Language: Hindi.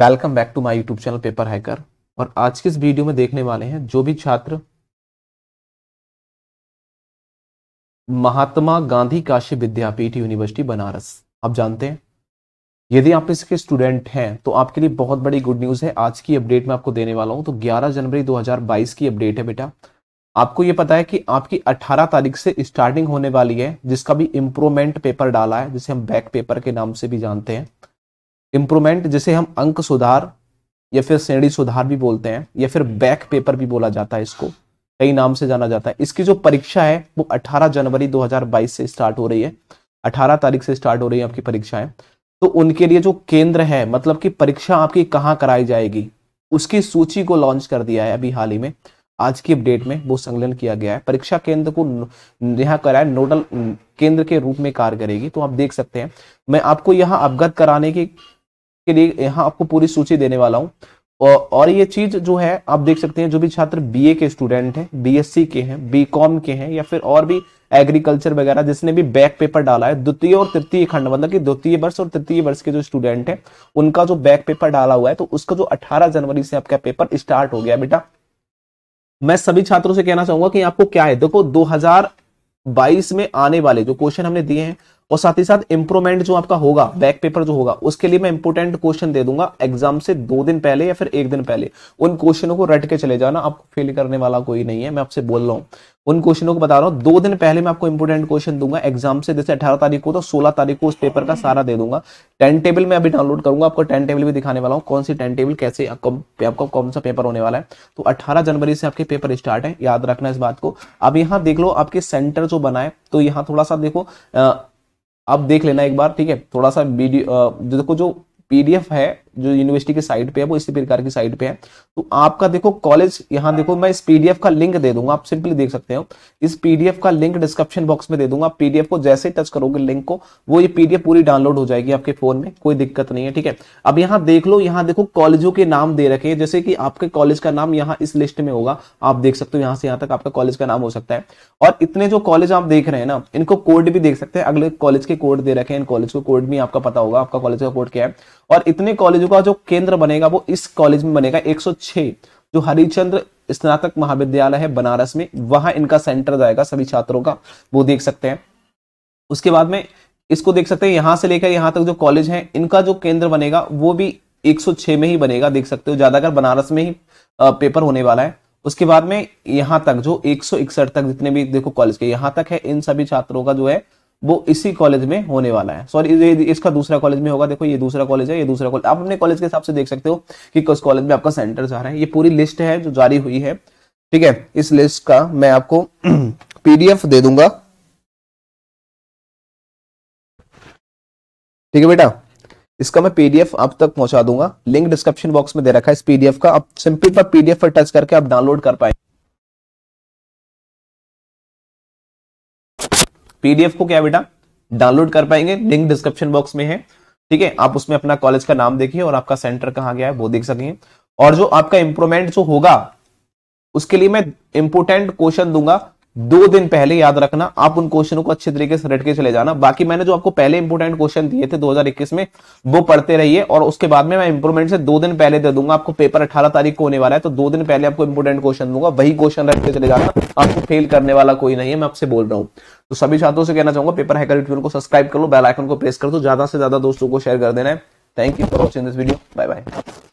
welcome back to my YouTube channel paper hacker और आज के इस वीडियो में देखने वाले हैं जो भी छात्र महात्मा गांधी काशी विद्यापीठ यूनिवर्सिटी बनारस आप जानते हैं यदि आप इसके स्टूडेंट हैं तो आपके लिए बहुत बड़ी गुड न्यूज़ है आज की अपडेट में आपको देने वाला हूं तो 11 जनवरी 2022 की अपडेट है बेटा आपको ये पता है कि आपकी 18 तारीख से स्टार्टिंग होने वाली है जिसका भी इम्प्रूवमेंट पेपर डाला है जिसे हम बैक पेपर के नाम से भी जानते हैं इंप्रूवमेंट जिसे हम अंक सुधार या फिर श्रेणी सुधार भी बोलते हैं या फिर बैक पेपर भी बोला जाता है इसको कई नाम से जाना जाता है इसकी जो परीक्षा है वो 18 जनवरी 2022 से स्टार्ट हो रही है 18 तारीख से स्टार्ट हो रही है आपकी परीक्षाएं तो उनके लिए जो केंद्र है मतलब कि परीक्षा आपकी कहाँ कराई जाएगी उसकी सूची को लॉन्च कर दिया है अभी हाल ही में आज की अपडेट में वो संकलन किया गया है परीक्षा केंद्र को यहाँ कराया नोडल केंद्र के रूप में कार्य करेगी तो आप देख सकते हैं मैं आपको यहाँ अवगत कराने की के लिए यहाँ आपको पूरी सूची देने वाला हूँ और ये चीज जो है आप देख सकते हैं जो भी छात्र बीए के स्टूडेंट हैं बीएससी के हैं बीकॉम के हैं या फिर और भी एग्रीकल्चर वगैरह जिसने भी बैक पेपर डाला है द्वितीय और तृतीय खंड मतलब कि द्वितीय वर्ष और तृतीय वर्ष के जो स्टूडेंट हैं उनका जो बैक पेपर डाला हुआ है तो उसका जो अठारह जनवरी से आपका पेपर स्टार्ट हो गया बेटा मैं सभी छात्रों से कहना चाहूंगा कि आपको क्या है देखो 2022 में आने वाले जो क्वेश्चन हमने दिए हैं और साथ ही साथ इंप्रूवमेंट जो आपका होगा बैक पेपर जो होगा उसके लिए मैं इंपोर्टेंट क्वेश्चन दे दूंगा एग्जाम से दो दिन पहले या फिर एक दिन पहले उन क्वेश्चनों को रट के चले जाना आपको फेल करने वाला कोई नहीं है मैं आपसे बोल रहा हूँ उन क्वेश्चनों को बता रहा हूँ दो दिन पहले मैं आपको इंपोर्टेंट क्वेश्चन दूंगा एग्जाम से जैसे अठारह तारीख को तो सोलह तारीख को उस पेपर का सारा दे दूंगा टेन टेबल मैं अभी डाउनलोड करूंगा आपको टेन टेबल भी दिखाने वाला हूँ कौन सी टेन टेबल कैसे आपका कौन सा पेपर होने वाला है तो अठारह जनवरी से आपके पेपर स्टार्ट है याद रखना इस बात को अब यहाँ देख लो आपके सेंटर जो बनाए तो यहाँ थोड़ा सा देखो आप देख लेना एक बार ठीक है थोड़ा सा वीडियो देखो जो पीडीएफ है जो यूनिवर्सिटी की साइट पे है वो इसी प्रकार की साइट पे है तो आपका देखो कॉलेज यहाँ देखो मैं इस पीडीएफ का लिंक दे दूंगा आप सिंपली देख सकते हो इस पीडीएफ का लिंक डिस्क्रिप्शन बॉक्स में दे दूंगा पीडीएफ को जैसे टच करोगे लिंक को वो ये पीडीएफ पूरी डाउनलोड हो जाएगी आपके फोन में कोई दिक्कत नहीं है ठीक है अब यहाँ देख लो यहाँ देखो कॉलेजों के नाम दे रखे हैं जैसे कि आपके कॉलेज का नाम यहाँ इस लिस्ट में होगा आप देख सकते हो यहाँ से यहाँ तक आपका कॉलेज का नाम हो सकता है और इतने जो कॉलेज आप देख रहे हैं ना इनको कोड भी देख सकते हैं अगले कॉलेज के कोड दे रखे हैं इन कॉलेज को कोड भी आपका पता होगा आपका कॉलेज का कोड क्या है और इतने कॉलेज कॉलेजों का जो केंद्र बनेगा वो इस कॉलेज में बनेगा 106 जो हरिचंद्र स्नातक महाविद्यालय है बनारस में वहां इनका सेंटर जाएगा सभी छात्रों का वो देख सकते हैं उसके बाद में इसको देख सकते हैं यहां से लेकर यहां तक जो कॉलेज है इनका जो केंद्र बनेगा वो भी 106 में ही बनेगा देख सकते हो ज्यादातर बनारस में ही पेपर होने वाला है उसके बाद में यहां तक जो एक तक जितने भी देखो कॉलेज के यहां तक है इन सभी छात्रों का जो है वो इसी कॉलेज में होने वाला है सॉरी ये इसका दूसरा कॉलेज में होगा देखो ये दूसरा कॉलेज है ये दूसरा कॉलेज आप अपने कॉलेज के हिसाब से देख सकते हो कि किस कॉलेज में आपका सेंटर जा रहा है ये पूरी लिस्ट है जो जारी हुई है ठीक है इस लिस्ट का मैं आपको पीडीएफ दे दूंगा ठीक है बेटा इसका मैं पीडीएफ आप तक पहुंचा दूंगा लिंक डिस्क्रिप्शन बॉक्स में दे रखा है इस पीडीएफ का आप सिंपल पर पीडीएफ पर टच करके आप डाउनलोड कर पाएंगे पीडीएफ को क्या बेटा डाउनलोड कर पाएंगे लिंक डिस्क्रिप्शन बॉक्स में है ठीक है आप उसमें अपना कॉलेज का नाम देखिए और आपका सेंटर कहाँ गया है वो देख सकेंगे और जो आपका इंप्रूवमेंट जो होगा उसके लिए मैं इंपोर्टेंट क्वेश्चन दूंगा दो दिन पहले याद रखना आप उन क्वेश्चनों को अच्छे तरीके से रट के चले जाना बाकी मैंने जो आपको पहले इंपोर्टेंट क्वेश्चन दिए थे 2021 में वो पढ़ते रहिए और उसके बाद में मैं इंप्रूवमेंट से दो दिन पहले दे दूंगा आपको पेपर अठारह तारीख को होने वाला है तो दो दिन पहले आपको इंपोर्टेंट क्वेश्चन दूंगा वही क्वेश्चन रट के चले जाना आपको फेल करने वाला कोई नहीं है मैं आपसे बोल रहा हूँ तो सभी छात्रों से कहना चाहूंगा पेपर हैकर ट्यून को सब्सक्राइब कर लो बेलाइकन को प्रेस कर दो ज्यादा से ज्यादा दोस्तों को शेयर कर देना है thank you for watching this video bye bye